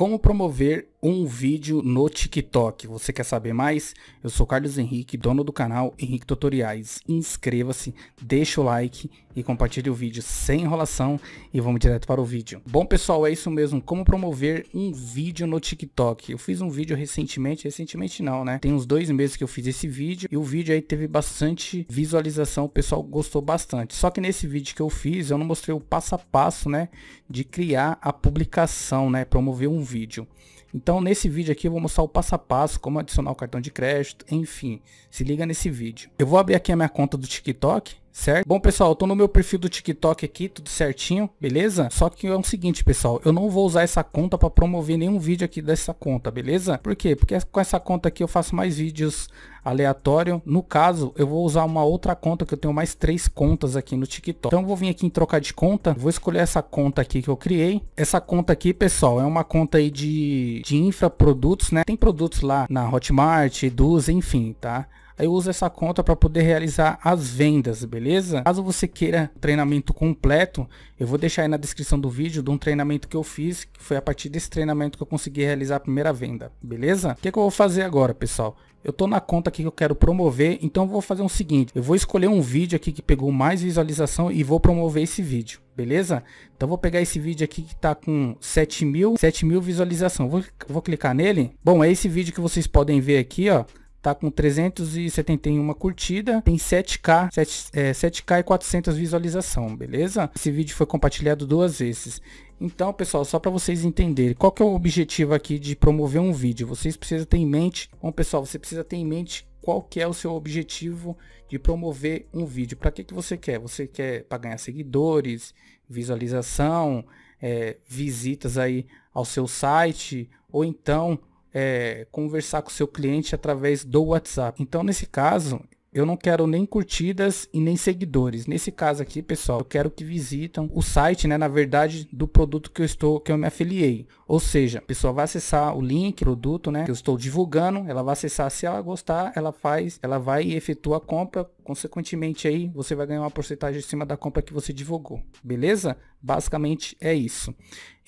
Como promover um vídeo no TikTok. Você quer saber mais? Eu sou Carlos Henrique, dono do canal Henrique Tutoriais. Inscreva-se, deixa o like e compartilhe o vídeo sem enrolação e vamos direto para o vídeo. Bom pessoal, é isso mesmo, como promover um vídeo no TikTok. Eu fiz um vídeo recentemente, recentemente não né, tem uns dois meses que eu fiz esse vídeo e o vídeo aí teve bastante visualização, o pessoal gostou bastante. Só que nesse vídeo que eu fiz, eu não mostrei o passo a passo né, de criar a publicação, né, promover um vídeo. Então nesse vídeo aqui eu vou mostrar o passo a passo, como adicionar o cartão de crédito, enfim, se liga nesse vídeo. Eu vou abrir aqui a minha conta do TikTok certo? Bom, pessoal, eu tô no meu perfil do TikTok aqui, tudo certinho, beleza? Só que é o seguinte, pessoal, eu não vou usar essa conta para promover nenhum vídeo aqui dessa conta, beleza? Por quê? Porque com essa conta aqui eu faço mais vídeos aleatório. No caso, eu vou usar uma outra conta, que eu tenho mais três contas aqui no TikTok. Então eu vou vir aqui em trocar de conta, vou escolher essa conta aqui que eu criei. Essa conta aqui, pessoal, é uma conta aí de, de infraprodutos, né? Tem produtos lá na Hotmart, Eduz, enfim, tá? Aí eu uso essa conta para poder realizar as vendas, beleza? Caso você queira treinamento completo, eu vou deixar aí na descrição do vídeo de um treinamento que eu fiz, que foi a partir desse treinamento que eu consegui realizar a primeira venda, beleza? O que, que eu vou fazer agora, pessoal? Eu tô na conta aqui que eu quero promover, então vou fazer o um seguinte, eu vou escolher um vídeo aqui que pegou mais visualização e vou promover esse vídeo, beleza? Então vou pegar esse vídeo aqui que tá com 7 mil, 7 mil visualização, vou, vou clicar nele. Bom, é esse vídeo que vocês podem ver aqui, ó, Tá com 371 curtida, tem 7K, 7, é, 7K e 400 visualização, beleza? Esse vídeo foi compartilhado duas vezes. Então, pessoal, só para vocês entenderem, qual que é o objetivo aqui de promover um vídeo? Vocês precisam ter em mente, bom pessoal, você precisa ter em mente qual que é o seu objetivo de promover um vídeo. Para que, que você quer? Você quer para ganhar seguidores, visualização, é, visitas aí ao seu site, ou então é, conversar com seu cliente através do WhatsApp. Então, nesse caso, eu não quero nem curtidas e nem seguidores. Nesse caso aqui, pessoal, eu quero que visitam o site, né, na verdade, do produto que eu estou, que eu me afiliei. Ou seja, a pessoa vai acessar o link, produto, né, que eu estou divulgando, ela vai acessar, se ela gostar, ela faz, ela vai e efetua a compra Consequentemente aí, você vai ganhar uma porcentagem em cima da compra que você divulgou, beleza? Basicamente é isso.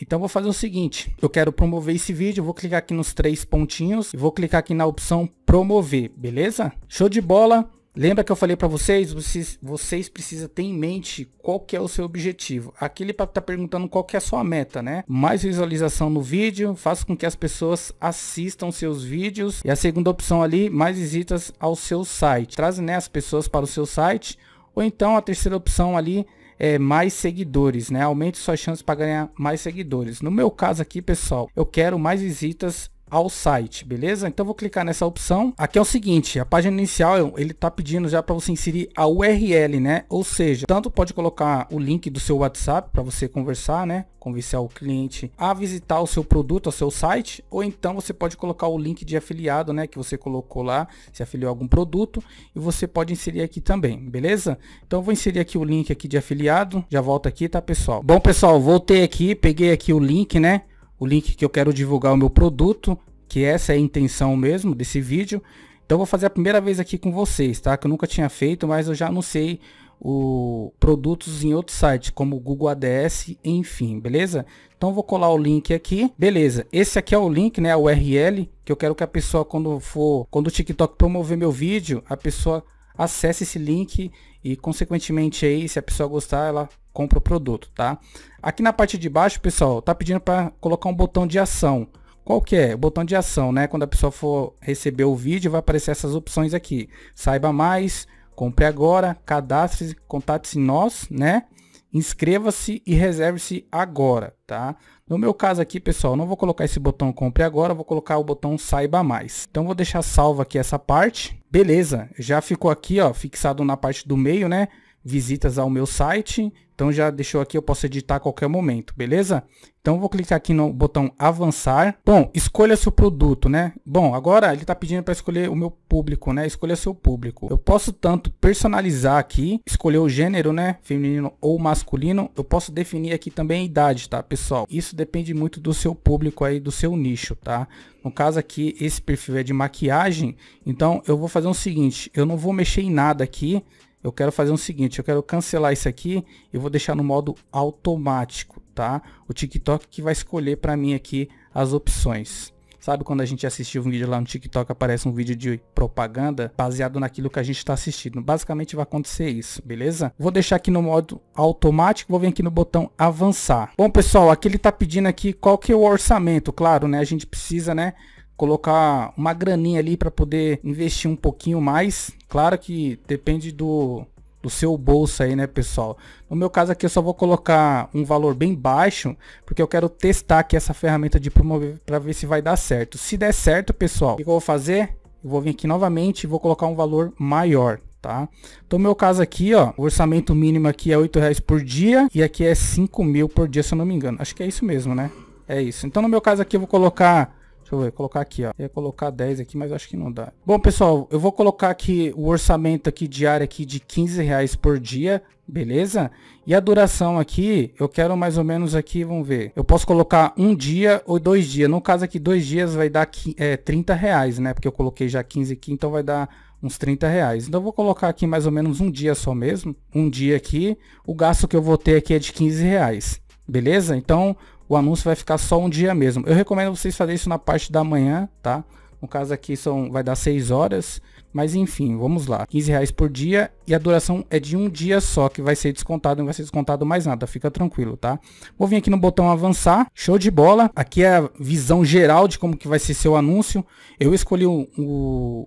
Então vou fazer o seguinte, eu quero promover esse vídeo, vou clicar aqui nos três pontinhos e vou clicar aqui na opção promover, beleza? Show de bola! Lembra que eu falei para vocês, vocês, vocês precisam ter em mente qual que é o seu objetivo. Aqui ele tá perguntando qual que é a sua meta, né? Mais visualização no vídeo, faça com que as pessoas assistam seus vídeos. E a segunda opção ali, mais visitas ao seu site. Traz né, as pessoas para o seu site. Ou então a terceira opção ali, é, mais seguidores, né? Aumente suas chances para ganhar mais seguidores. No meu caso aqui, pessoal, eu quero mais visitas ao site, beleza? Então vou clicar nessa opção. Aqui é o seguinte, a página inicial ele tá pedindo já para você inserir a URL, né? Ou seja, tanto pode colocar o link do seu WhatsApp para você conversar, né? Convencer o cliente a visitar o seu produto, o seu site, ou então você pode colocar o link de afiliado, né? Que você colocou lá, se afiliou a algum produto, e você pode inserir aqui também, beleza? Então vou inserir aqui o link aqui de afiliado, já volto aqui, tá pessoal? Bom pessoal, voltei aqui, peguei aqui o link, né? o link que eu quero divulgar o meu produto, que essa é a intenção mesmo desse vídeo. Então vou fazer a primeira vez aqui com vocês, tá? Que eu nunca tinha feito, mas eu já anunciei o produtos em outro site, como Google ADS, enfim, beleza? Então vou colar o link aqui, beleza? Esse aqui é o link, né, a URL, que eu quero que a pessoa quando for, quando o TikTok promover meu vídeo, a pessoa acesse esse link e consequentemente aí, se a pessoa gostar, ela compra o produto, tá? Aqui na parte de baixo, pessoal, tá pedindo para colocar um botão de ação. Qual que é? O botão de ação, né? Quando a pessoa for receber o vídeo, vai aparecer essas opções aqui. Saiba mais, compre agora, cadastre, contate-se nós, né? Inscreva-se e reserve-se agora, tá? No meu caso aqui, pessoal, não vou colocar esse botão compre agora, vou colocar o botão saiba mais. Então vou deixar salva aqui essa parte. Beleza, já ficou aqui, ó, fixado na parte do meio, né? visitas ao meu site. Então já deixou aqui, eu posso editar a qualquer momento, beleza? Então vou clicar aqui no botão avançar. Bom, escolha seu produto, né? Bom, agora ele está pedindo para escolher o meu público, né? Escolha seu público. Eu posso tanto personalizar aqui, escolher o gênero, né? Feminino ou masculino. Eu posso definir aqui também a idade, tá, pessoal? Isso depende muito do seu público aí, do seu nicho, tá? No caso aqui, esse perfil é de maquiagem. Então eu vou fazer o seguinte, eu não vou mexer em nada aqui eu quero fazer o seguinte, eu quero cancelar isso aqui e vou deixar no modo automático, tá? O TikTok que vai escolher para mim aqui as opções. Sabe quando a gente assistiu um vídeo lá no TikTok, aparece um vídeo de propaganda baseado naquilo que a gente está assistindo. Basicamente vai acontecer isso, beleza? Vou deixar aqui no modo automático, vou vir aqui no botão avançar. Bom, pessoal, aqui ele está pedindo aqui qual que é o orçamento, claro, né? A gente precisa, né, colocar uma graninha ali para poder investir um pouquinho mais. Claro que depende do, do seu bolso aí, né, pessoal? No meu caso aqui eu só vou colocar um valor bem baixo, porque eu quero testar aqui essa ferramenta de promover para ver se vai dar certo. Se der certo, pessoal, o que eu vou fazer? Eu vou vir aqui novamente e vou colocar um valor maior, tá? Então, meu caso aqui, ó, o orçamento mínimo aqui é R$8,00 reais por dia e aqui é R$5.000 mil por dia, se eu não me engano. Acho que é isso mesmo, né? É isso. Então, no meu caso aqui eu vou colocar Deixa eu ver, colocar aqui, ó. Eu ia colocar 10 aqui, mas acho que não dá. Bom, pessoal, eu vou colocar aqui o orçamento aqui diário aqui de 15 reais por dia, beleza? E a duração aqui, eu quero mais ou menos aqui, vamos ver. Eu posso colocar um dia ou dois dias. No caso aqui, dois dias vai dar é, 30 reais, né? Porque eu coloquei já 15 aqui, então vai dar uns 30 reais. Então eu vou colocar aqui mais ou menos um dia só mesmo. Um dia aqui. O gasto que eu vou ter aqui é de 15 reais. Beleza? Então, o anúncio vai ficar só um dia mesmo. Eu recomendo vocês fazerem isso na parte da manhã, tá? No caso aqui são, vai dar 6 horas. Mas enfim, vamos lá. 15 reais por dia e a duração é de um dia só que vai ser descontado, não vai ser descontado mais nada, fica tranquilo, tá? Vou vir aqui no botão avançar, show de bola. Aqui é a visão geral de como que vai ser seu anúncio. Eu escolhi um,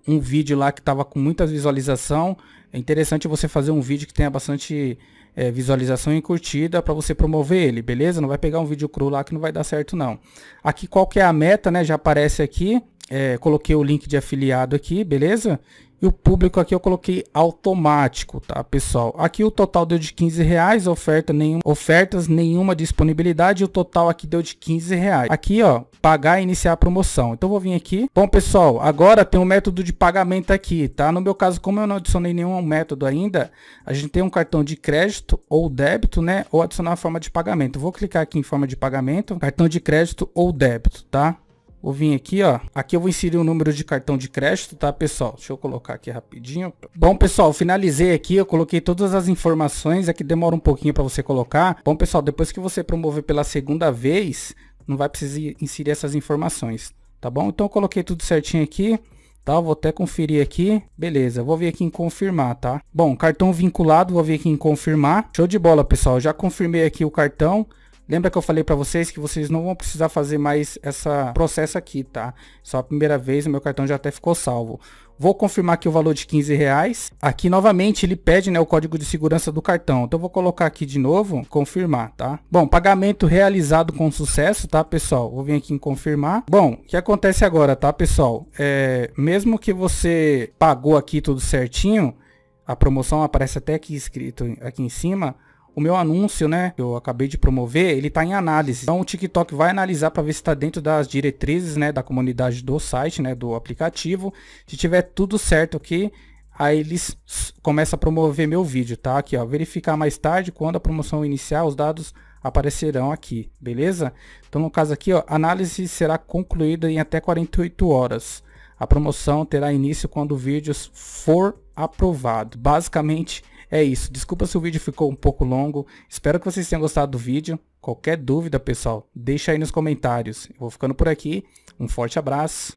um vídeo lá que estava com muita visualização. É interessante você fazer um vídeo que tenha bastante é, visualização e curtida para você promover ele, beleza? Não vai pegar um vídeo cru lá que não vai dar certo não. Aqui qual que é a meta, né? Já aparece aqui é, coloquei o link de afiliado aqui, beleza? E o público aqui eu coloquei automático, tá, pessoal? Aqui o total deu de 15 reais, oferta nenhum, ofertas, nenhuma disponibilidade, o total aqui deu de 15 reais. Aqui, ó, pagar e iniciar a promoção. Então, vou vir aqui. Bom, pessoal, agora tem um método de pagamento aqui, tá? No meu caso, como eu não adicionei nenhum método ainda, a gente tem um cartão de crédito ou débito, né? Ou adicionar a forma de pagamento. Vou clicar aqui em forma de pagamento, cartão de crédito ou débito, tá? Vou vir aqui, ó. Aqui eu vou inserir o número de cartão de crédito, tá, pessoal? Deixa eu colocar aqui rapidinho. Bom, pessoal, finalizei aqui. Eu coloquei todas as informações. Aqui demora um pouquinho para você colocar. Bom, pessoal, depois que você promover pela segunda vez, não vai precisar inserir essas informações, tá bom? Então eu coloquei tudo certinho aqui. Tá, vou até conferir aqui. Beleza, vou vir aqui em confirmar, tá? Bom, cartão vinculado, vou vir aqui em confirmar. Show de bola, pessoal. Já confirmei aqui o cartão. Lembra que eu falei para vocês que vocês não vão precisar fazer mais essa processo aqui, tá? Só a primeira vez, o meu cartão já até ficou salvo. Vou confirmar aqui o valor de 15 reais. Aqui novamente ele pede né, o código de segurança do cartão. Então vou colocar aqui de novo, confirmar, tá? Bom, pagamento realizado com sucesso, tá pessoal? Vou vir aqui em confirmar. Bom, o que acontece agora, tá pessoal? É, mesmo que você pagou aqui tudo certinho, a promoção aparece até aqui escrito aqui em cima o meu anúncio, né, que eu acabei de promover, ele tá em análise. Então o TikTok vai analisar para ver se está dentro das diretrizes, né, da comunidade do site, né, do aplicativo. Se tiver tudo certo aqui, aí eles começam a promover meu vídeo, tá? Aqui, ó, verificar mais tarde quando a promoção iniciar, os dados aparecerão aqui, beleza? Então no caso aqui, ó, análise será concluída em até 48 horas. A promoção terá início quando o vídeo for aprovado. Basicamente é isso. Desculpa se o vídeo ficou um pouco longo. Espero que vocês tenham gostado do vídeo. Qualquer dúvida, pessoal, deixa aí nos comentários. Eu vou ficando por aqui. Um forte abraço.